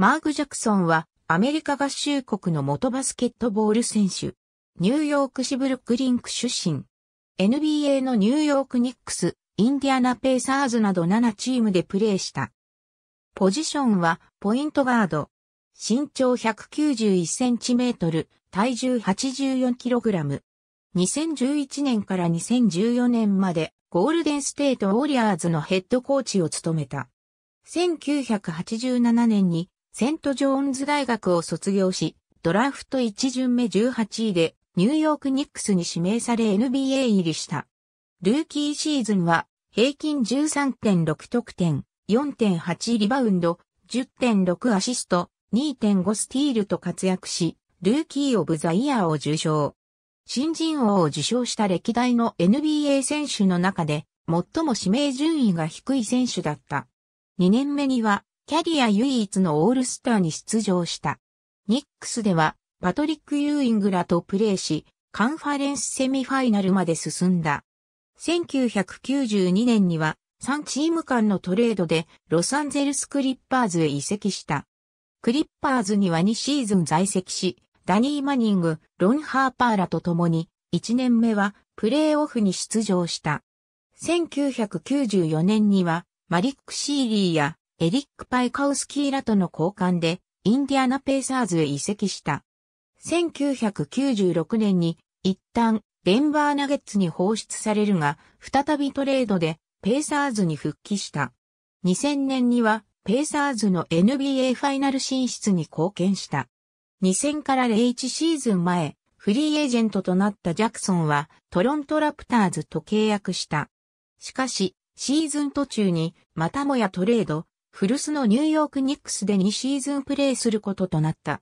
マーク・ジャクソンはアメリカ合衆国の元バスケットボール選手。ニューヨーク市ブルックリンク出身。NBA のニューヨークニックス、インディアナペーサーズなど7チームでプレーした。ポジションはポイントガード。身長1 9 1トル、体重8 4ラム。2011年から2014年までゴールデンステートウォリアーズのヘッドコーチを務めた。1987年にセント・ジョーンズ大学を卒業し、ドラフト1巡目18位でニューヨークニックスに指名され NBA 入りした。ルーキーシーズンは平均13.6得点、4.8リバウンド、10.6アシスト、2.5スティールと活躍し、ルーキー・オブ・ザ・イヤーを受賞。新人王を受賞した歴代の NBA 選手の中で、最も指名順位が低い選手だった。2年目には、キャリア唯一のオールスターに出場した。ニックスでは、パトリック・ユーイングらとプレーし、カンファレンスセミファイナルまで進んだ。1992年には、3チーム間のトレードで、ロサンゼルス・クリッパーズへ移籍した。クリッパーズには2シーズン在籍し、ダニー・マニング、ロン・ハーパーらと共に、1年目は、プレーオフに出場した。1994年には、マリック・シーリーや、エリック・パイカウスキーらとの交換で、インディアナ・ペイサーズへ移籍した。1996年に、一旦、デンバーナゲッツに放出されるが、再びトレードで、ペイサーズに復帰した。2000年には、ペイサーズの NBA ファイナル進出に貢献した。2000から01シーズン前、フリーエージェントとなったジャクソンは、トロントラプターズと契約した。しかし、シーズン途中に、またもやトレード、古巣のニューヨークニックスで2シーズンプレーすることとなった。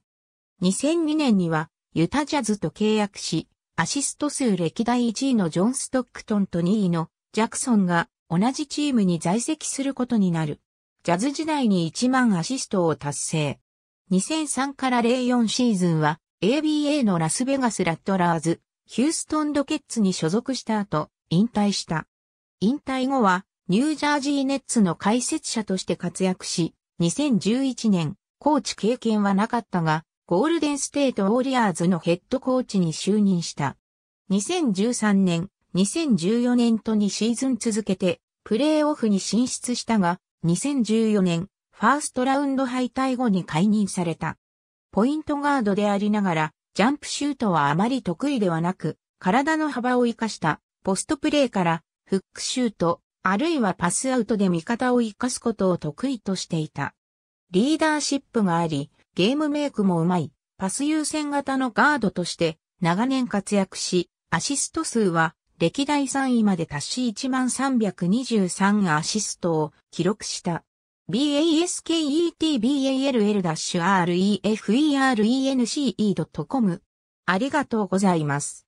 2002年にはユタジャズと契約し、アシスト数歴代1位のジョン・ストックトンと2位のジャクソンが同じチームに在籍することになる。ジャズ時代に1万アシストを達成。2003から04シーズンは ABA のラスベガス・ラットラーズ、ヒューストン・ロケッツに所属した後、引退した。引退後はニュージャージーネッツの解説者として活躍し、2011年、コーチ経験はなかったが、ゴールデンステートウォリアーズのヘッドコーチに就任した。2013年、2014年と2シーズン続けて、プレーオフに進出したが、2014年、ファーストラウンド敗退後に解任された。ポイントガードでありながら、ジャンプシュートはあまり得意ではなく、体の幅を生かした、ポストプレーから、フックシュート、あるいはパスアウトで味方を生かすことを得意としていた。リーダーシップがあり、ゲームメイクもうまい、パス優先型のガードとして長年活躍し、アシスト数は歴代3位まで達し1323アシストを記録した。basketball-reference.com ありがとうございます。